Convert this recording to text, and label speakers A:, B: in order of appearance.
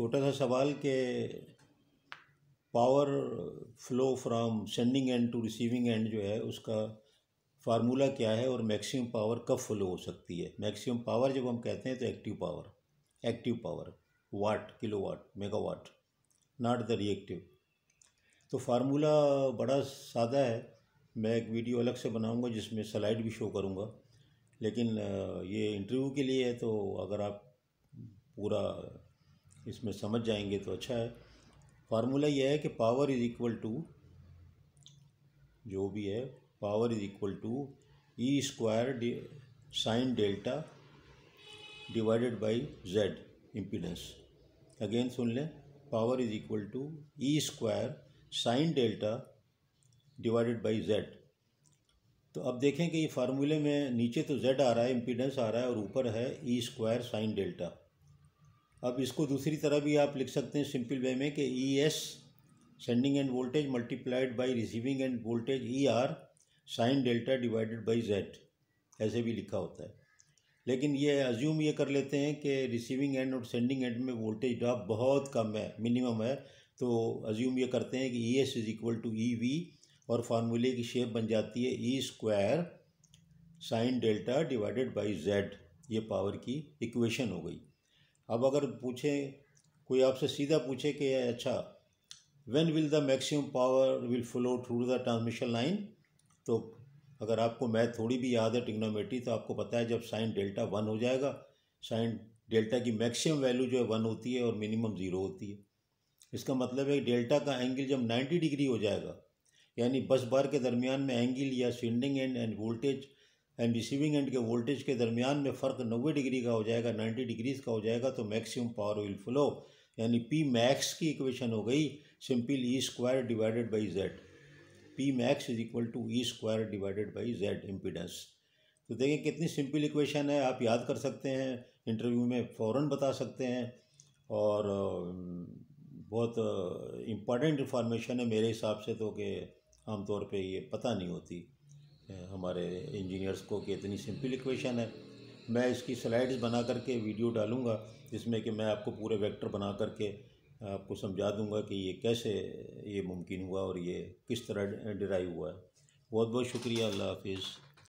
A: छोटा सा सवाल के power flow from sending end to receiving end जो है उसका फार्मूला क्या है और मैक्सिमम पावर कब फ्लो हो सकती है मैक्सिमम पावर जब हम कहते हैं तो active power active power watt kilo watt mega watt not the reactive तो फार्मूला बड़ा सादा है मैं एक वीडियो अलग से बनाऊंगा जिसमें स्लाइड भी शो करूंगा लेकिन ये इंटरव्यू के लिए है तो अगर आप पूरा इसमें समझ जाएंगे तो अच्छा है फार्मूला यह है कि पावर इज इक्वल टू जो भी है power is equal to E square sine delta divided by Z impedance again सुन लें power is equal to E square sine delta divided by Z तो अब देखें कि ये फार्मूले में नीचे तो जेड आ रहा है इम्पीडेंस आ रहा है और ऊपर है ई स्क्वायर साइन डेल्टा अब इसको दूसरी तरह भी आप लिख सकते हैं सिंपल वे में कि E S sending end voltage multiplied by receiving end voltage E R sine delta divided by Z ऐसे भी लिखा होता है लेकिन ये अज्यूम ये कर लेते हैं कि रिसीविंग एंड और सेंडिंग एंड में वोल्टेज ड्रॉप बहुत कम है मिनिमम है तो अज्यूम ये करते हैं कि E S is equal to E V और फार्मूले की शेप बन जाती है E square sine delta divided by Z ये पावर की इक्वेशन हो गई अब अगर पूछें कोई आपसे सीधा पूछे कि अच्छा when will the maximum power will flow through the transmission line तो अगर आपको मैथ थोड़ी भी याद है टिग्नोमेट्री तो आपको पता है जब साइन डेल्टा वन हो जाएगा साइन डेल्टा की मैक्सिमम वैल्यू जो है वन होती है और मिनिमम ज़ीरो होती है इसका मतलब है डेल्टा का एंगल जब नाइन्टी डिग्री हो जाएगा यानी बस बार के दरमियान में एंगल या sending end end voltage and receiving end के वोल्टेज के दरमियान में फ़र्क नब्बे डिग्री का हो जाएगा नाइन्टी डिग्रीज का हो जाएगा तो मैक्सिमम पावर विल फ्लो यानी पी मैक्स की इक्वेशन हो गई simple E square divided by Z P max is equal to E square divided by Z impedance तो देखिए कितनी सिंपल इक्वेशन है आप याद कर सकते हैं इंटरव्यू में फ़ौर बता सकते हैं और बहुत इम्पॉर्टेंट इन्फॉर्मेशन है मेरे हिसाब से तो कि आमतौर पे ये पता नहीं होती हमारे इंजीनियर्स को कि इतनी सिंपल इक्वेशन है मैं इसकी स्लाइड्स बना करके वीडियो डालूँगा जिसमें कि मैं आपको पूरे वेक्टर बना करके आपको समझा दूँगा कि ये कैसे ये मुमकिन हुआ और ये किस तरह डराई हुआ है बहुत बहुत शुक्रिया अल्लाह हाफिज़